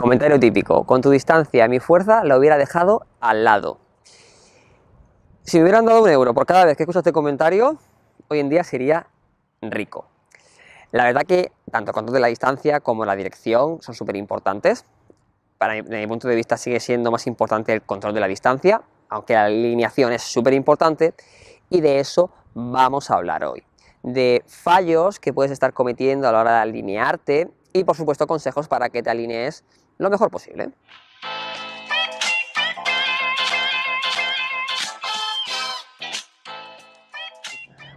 Comentario típico, con tu distancia mi fuerza la hubiera dejado al lado. Si me hubieran dado un euro por cada vez que escucho este comentario, hoy en día sería rico. La verdad que tanto el control de la distancia como la dirección son súper importantes. Para mi, mi punto de vista sigue siendo más importante el control de la distancia, aunque la alineación es súper importante y de eso vamos a hablar hoy. De fallos que puedes estar cometiendo a la hora de alinearte y por supuesto consejos para que te alinees lo mejor posible.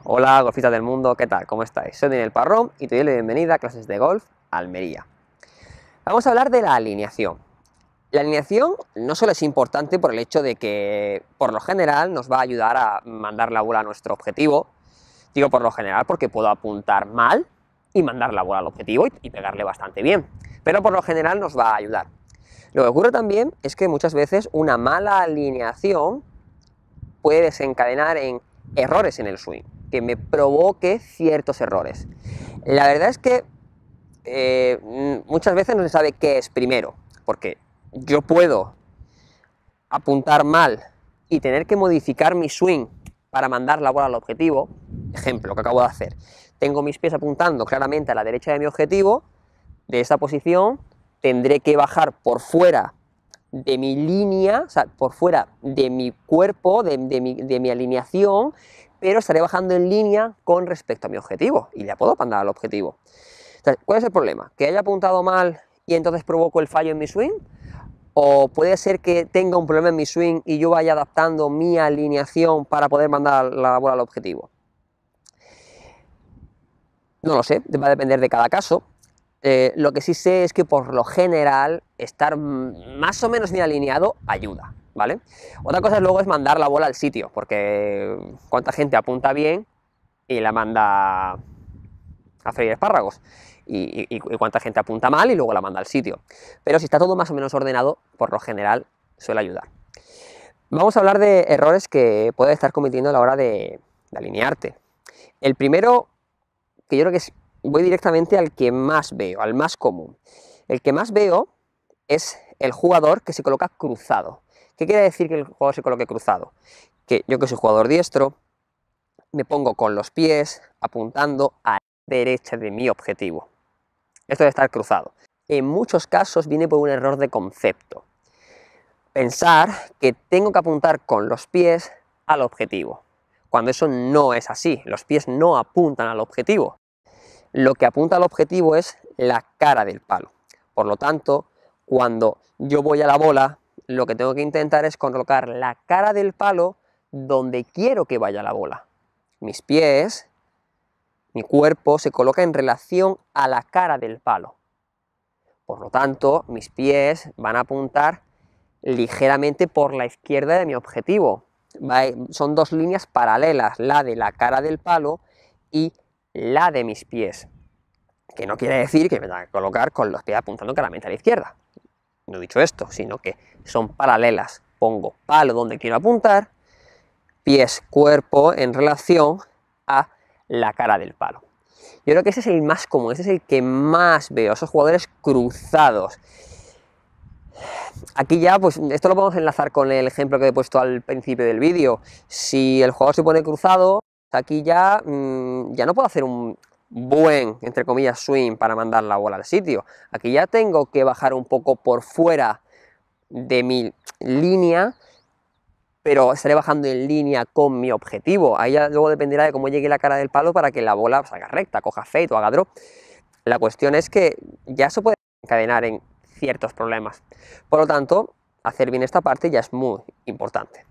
Hola golfistas del mundo, ¿qué tal? ¿Cómo estáis? Soy Daniel Parrón y te doy la bienvenida a Clases de Golf Almería. Vamos a hablar de la alineación. La alineación no solo es importante por el hecho de que, por lo general, nos va a ayudar a mandar la bola a nuestro objetivo. Digo por lo general porque puedo apuntar mal y mandar la bola al objetivo y, y pegarle bastante bien pero por lo general nos va a ayudar. Lo que ocurre también es que muchas veces una mala alineación puede desencadenar en errores en el swing, que me provoque ciertos errores. La verdad es que eh, muchas veces no se sabe qué es primero, porque yo puedo apuntar mal y tener que modificar mi swing para mandar la bola al objetivo, ejemplo que acabo de hacer, tengo mis pies apuntando claramente a la derecha de mi objetivo, de esa posición, tendré que bajar por fuera de mi línea, o sea, por fuera de mi cuerpo, de, mi, alineación, pero estaré bajando en línea con respecto a mi objetivo y ya puedo mandar al objetivo. ¿Cuál es el problema? ¿Que haya apuntado mal y entonces provoco el fallo en mi swing? ¿O puede ser que tenga un problema en mi swing y yo vaya adaptando mi alineación para poder mandar la bola al objetivo? No lo sé, va a depender de cada caso. Eh, lo que sí sé es que por lo general estar más o menos bien alineado ayuda, ¿vale? Otra cosa luego es mandar la bola al sitio, porque eh, cuánta gente apunta bien y la manda a freír espárragos. Y, cuánta gente apunta mal y luego la manda al sitio. Pero si está todo más o menos ordenado, por lo general suele ayudar. Vamos a hablar de errores que puedes estar cometiendo a la hora de, de alinearte. El primero, que yo creo que es voy directamente al que más veo, al más común. El que más veo es el jugador que se coloca cruzado. ¿Qué quiere decir que el jugador se coloque cruzado? Que yo que soy jugador diestro, me pongo con los pies apuntando a la derecha de mi objetivo. Esto debe estar cruzado. En muchos casos viene por un error de concepto. Pensar que tengo que apuntar con los pies al objetivo, cuando eso no es así. Los pies no apuntan al objetivo lo que apunta al objetivo es la cara del palo. Por lo tanto, cuando yo voy a la bola, lo que tengo que intentar es colocar la cara del palo donde quiero que vaya la bola. Mis pies, mi cuerpo se coloca en relación a la cara del palo. Por lo tanto, mis pies van a apuntar ligeramente por la izquierda de mi objetivo. Son dos líneas paralelas, la de la cara del palo y la de mis pies. Que no quiere decir que me tenga a colocar con los pies apuntando claramente a la izquierda. No he dicho esto, sino que son paralelas. Pongo palo donde quiero apuntar, pies, cuerpo en relación a la cara del palo. Yo creo que ese es el más común, ese es el que más veo, esos jugadores cruzados. Aquí ya, pues esto lo podemos enlazar con el ejemplo que he puesto al principio del vídeo. Si el jugador se pone cruzado, aquí ya, mm, ya no puedo hacer un buen, entre comillas, swing para mandar la bola al sitio. Aquí ya tengo que bajar un poco por fuera de mi línea, pero estaré bajando en línea con mi objetivo. Ahí ya luego dependerá de cómo llegue la cara del palo para que la bola salga recta, coja feito o haga drop. La cuestión es que ya se puede encadenar en ciertos problemas. Por lo tanto, hacer bien esta parte ya es muy importante.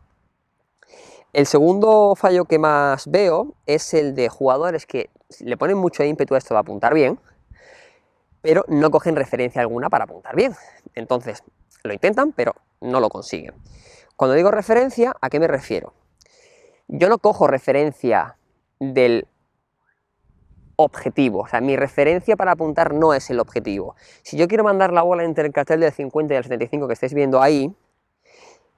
El segundo fallo que más veo es el de jugadores que le ponen mucho ímpetu a esto de apuntar bien, pero no cogen referencia alguna para apuntar bien. Entonces, lo intentan, pero no lo consiguen. Cuando digo referencia, ¿a qué me refiero? Yo no cojo referencia del objetivo. O sea, mi referencia para apuntar no es el objetivo. Si yo quiero mandar la bola entre el cartel del 50 y el 75 que estáis viendo ahí,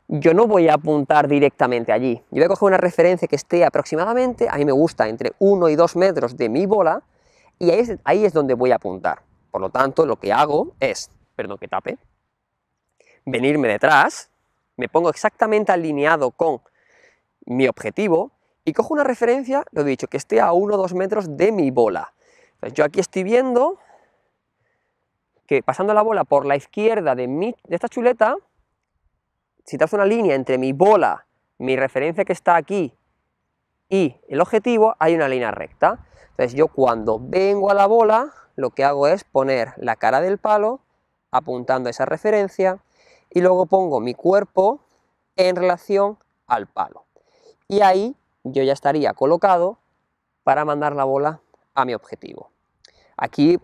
yo no voy a apuntar directamente allí. Yo voy a coger una referencia que esté aproximadamente, a mí me gusta, entre 1 y 2 metros de mi bola, y ahí es, ahí es donde voy a apuntar. Por lo tanto, lo que hago es, perdón que tape, venirme detrás, me pongo exactamente alineado con mi objetivo y cojo una referencia, lo he dicho, que esté a 1 o 2 metros de mi bola. Entonces, yo aquí estoy viendo que pasando la bola por la izquierda de, mi, de esta chuleta, si trazo una línea entre mi bola, mi referencia que está aquí, y el objetivo, hay una línea recta. Entonces yo cuando vengo a la bola, lo que hago es poner la cara del palo apuntando a esa referencia y luego pongo mi cuerpo en relación al palo. Y ahí yo ya estaría colocado para mandar la bola a mi objetivo. Aquí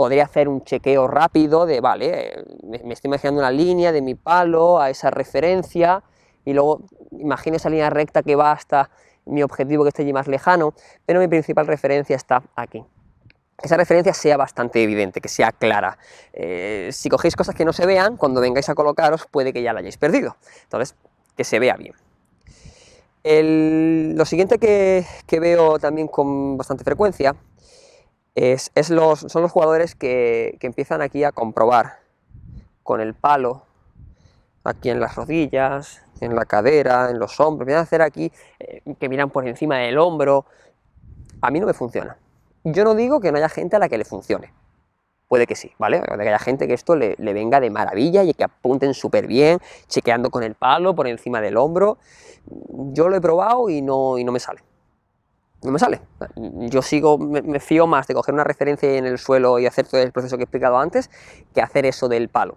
podría hacer un chequeo rápido de, vale, eh, me estoy imaginando una línea de mi palo a esa referencia y luego imagino esa línea recta que va hasta mi objetivo que esté allí más lejano, pero mi principal referencia está aquí. esa referencia sea bastante evidente, que sea clara. Eh, si cogéis cosas que no se vean, cuando vengáis a colocaros puede que ya la hayáis perdido. Entonces, que se vea bien. lo siguiente que veo también con bastante frecuencia son los jugadores que, empiezan aquí a comprobar con el palo, aquí en las rodillas, en la cadera, en los hombros, empiezan a hacer aquí eh, que miran por encima del hombro. A mí no me funciona. Yo no digo que no haya gente a la que le funcione. Puede que sí, ¿vale? Puede que haya gente que esto le, le venga de maravilla y que apunten súper bien, chequeando con el palo por encima del hombro. Yo lo he probado y no, y no me sale no me sale. Yo sigo, me, fío más de coger una referencia en el suelo y hacer todo el proceso que he explicado antes que hacer eso del palo.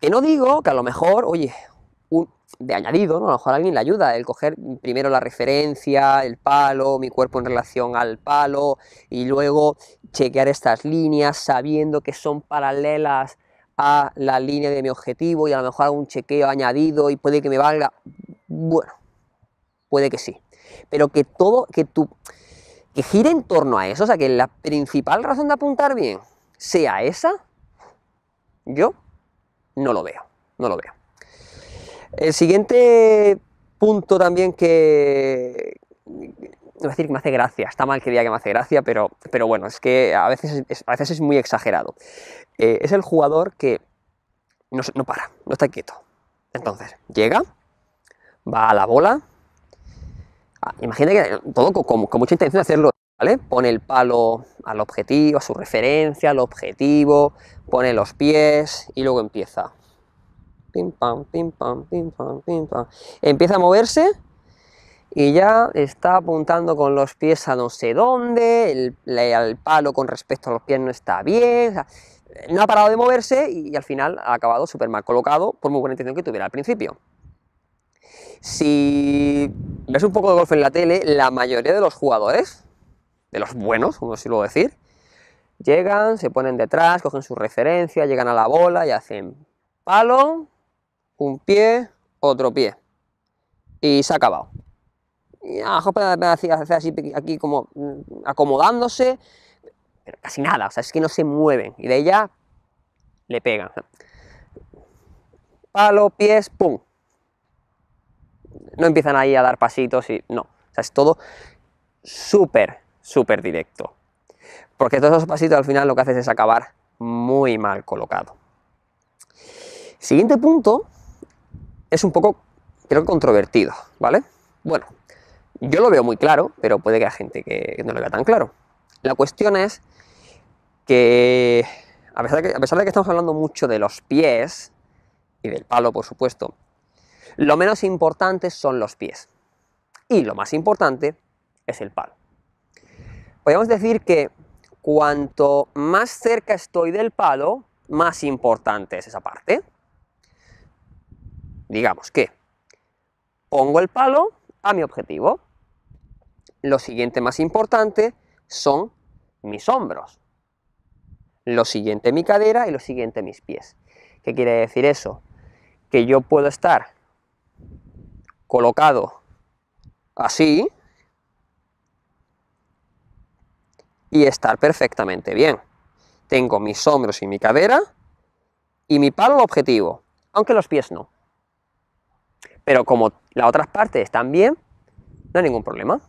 Que no digo que a lo mejor, oye, un, de añadido, ¿no? a lo mejor alguien le ayuda el coger primero la referencia, el palo, mi cuerpo en relación al palo y luego chequear estas líneas sabiendo que son paralelas a la línea de mi objetivo y a lo mejor hago un chequeo añadido y puede que me valga. Bueno, puede que sí pero que todo, que tú, que gire en torno a eso, o sea, que la principal razón de apuntar bien sea esa, yo no lo veo, no lo veo. El siguiente punto también que, no decir que me hace gracia, está mal que diga que me hace gracia, pero, bueno, es que a veces es, a veces es muy exagerado. Eh, es el jugador que no para, no está quieto. Entonces, llega, va a la bola, imagina que todo con, mucha intención de hacerlo, Pone el palo al objetivo, a su referencia, al objetivo, pone los pies y luego empieza. Pim, pam, pim, pam, pim, pam, pim, pam. Empieza a moverse y ya está apuntando con los pies a no sé dónde, el, palo con respecto a los pies no está bien, no ha parado de moverse y, y al final ha acabado súper mal colocado por muy buena intención que tuviera al principio. Si ves un poco de golf en la tele, la mayoría de los jugadores, de los buenos, como si lo decir, llegan, se ponen detrás, cogen su referencia, llegan a la bola y hacen palo, un pie, otro pie. Y se ha acabado. Y así aquí como mm, acomodándose, pero casi nada, o sea, es que no se mueven. Y de ella le pegan. Palo, pies, pum no empiezan ahí a dar pasitos y no. O sea, es todo súper, súper directo. Porque todos esos pasitos al final lo que haces es acabar muy mal colocado. Siguiente punto es un poco, creo, controvertido, ¿vale? Bueno, yo lo veo muy claro, pero puede que haya gente que no lo vea tan claro. La cuestión es que a pesar de que estamos hablando mucho de los pies y del palo, por supuesto, lo menos importante son los pies. Y lo más importante es el palo. Podríamos decir que cuanto más cerca estoy del palo, más importante es esa parte. Digamos que pongo el palo a mi objetivo. Lo siguiente más importante son mis hombros. Lo siguiente mi cadera y lo siguiente mis pies. ¿Qué quiere decir eso? Que yo puedo estar colocado así y estar perfectamente bien. Tengo mis hombros y mi cadera y mi palo objetivo, aunque los pies no. Pero como las otras partes están bien, no hay ningún problema.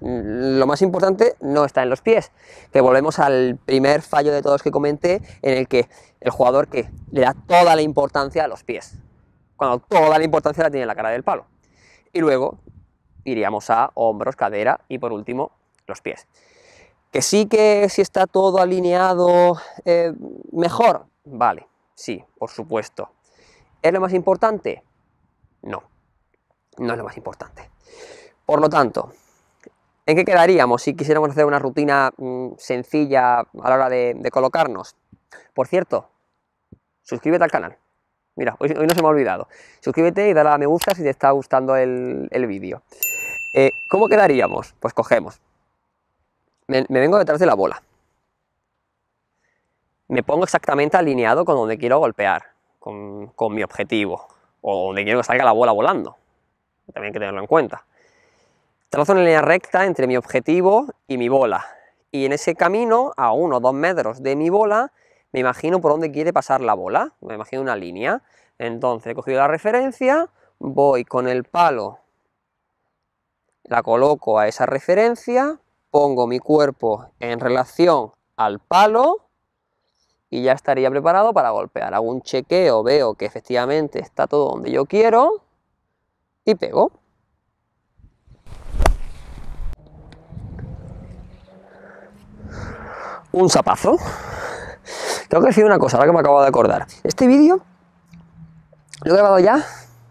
Mm, lo más importante no está en los pies, que volvemos al primer fallo de todos que comenté, en el que el jugador que le da toda la importancia a los pies, cuando toda la importancia la tiene en la cara del palo y luego iríamos a hombros, cadera y por último los pies. Que sí que si está todo alineado eh, mejor, vale, sí, por supuesto. ¿Es lo más importante? No, no es lo más importante. Por lo tanto, ¿en qué quedaríamos si quisiéramos hacer una rutina mm, sencilla a la hora de colocarnos? Por cierto, suscríbete al canal. Mira, hoy, no se me ha olvidado. Suscríbete y dale a me gusta si te está gustando el, vídeo. Eh, ¿Cómo quedaríamos? Pues cogemos. Me, vengo detrás de la bola. Me pongo exactamente alineado con donde quiero golpear, con, mi objetivo, o donde quiero que salga la bola volando. También hay que tenerlo en cuenta. Trazo una línea recta entre mi objetivo y mi bola. Y en ese camino, a uno o dos metros de mi bola, me imagino por dónde quiere pasar la bola, me imagino una línea. Entonces he cogido la referencia, voy con el palo, la coloco a esa referencia, pongo mi cuerpo en relación al palo y ya estaría preparado para golpear. Hago un chequeo, veo que efectivamente está todo donde yo quiero y pego. Un zapazo. Yo que decir una cosa, ahora que me acabo de acordar. Este vídeo lo he grabado ya,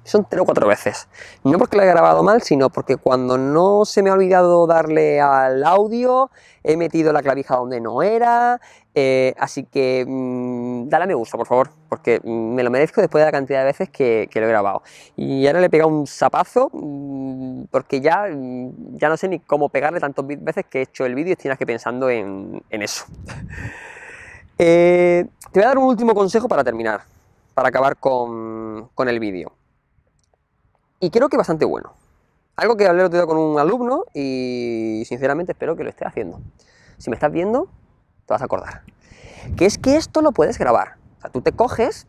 son tres o cuatro veces. No porque lo he grabado mal, sino porque cuando no se me ha olvidado darle al audio, he metido la clavija donde no era. Eh, así que mm, dale a me gusta, por favor, porque mm, me lo merezco después de la cantidad de veces que, lo he grabado. Y ahora le he pegado un zapazo, mm, porque ya, ya no sé ni cómo pegarle tantas veces que he hecho el vídeo y estoy que pensando en eso. Eh, te voy a dar un último consejo para terminar, para acabar con, el vídeo. Y creo que bastante bueno. Algo que hablé con un alumno y sinceramente espero que lo esté haciendo. Si me estás viendo, te vas a acordar. Que es que esto lo puedes grabar. tú te coges,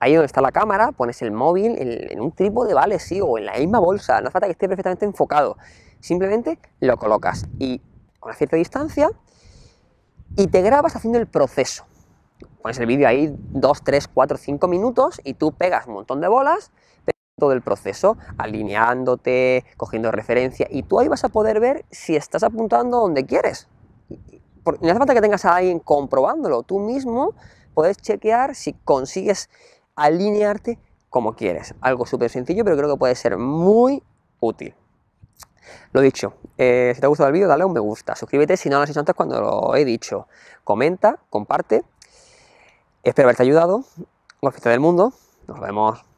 ahí donde está la cámara, pones el móvil en, un un trípode, vale, sí, o en la misma bolsa, no hace falta que esté perfectamente enfocado. Simplemente lo colocas y a una cierta distancia y te grabas haciendo el proceso. Pones el vídeo ahí 2, 3, 4, 5 minutos y tú pegas un montón de bolas todo el proceso, alineándote, cogiendo referencia y tú ahí vas a poder ver si estás apuntando donde quieres. No hace falta que tengas a alguien comprobándolo, tú mismo puedes chequear si consigues alinearte como quieres. Algo súper sencillo, pero creo que puede ser muy útil. Lo dicho, eh, si te ha gustado el vídeo, dale un me gusta, suscríbete si no lo has hecho antes cuando lo he dicho, comenta, comparte. Espero haberte ayudado. Golfista del mundo, nos vemos.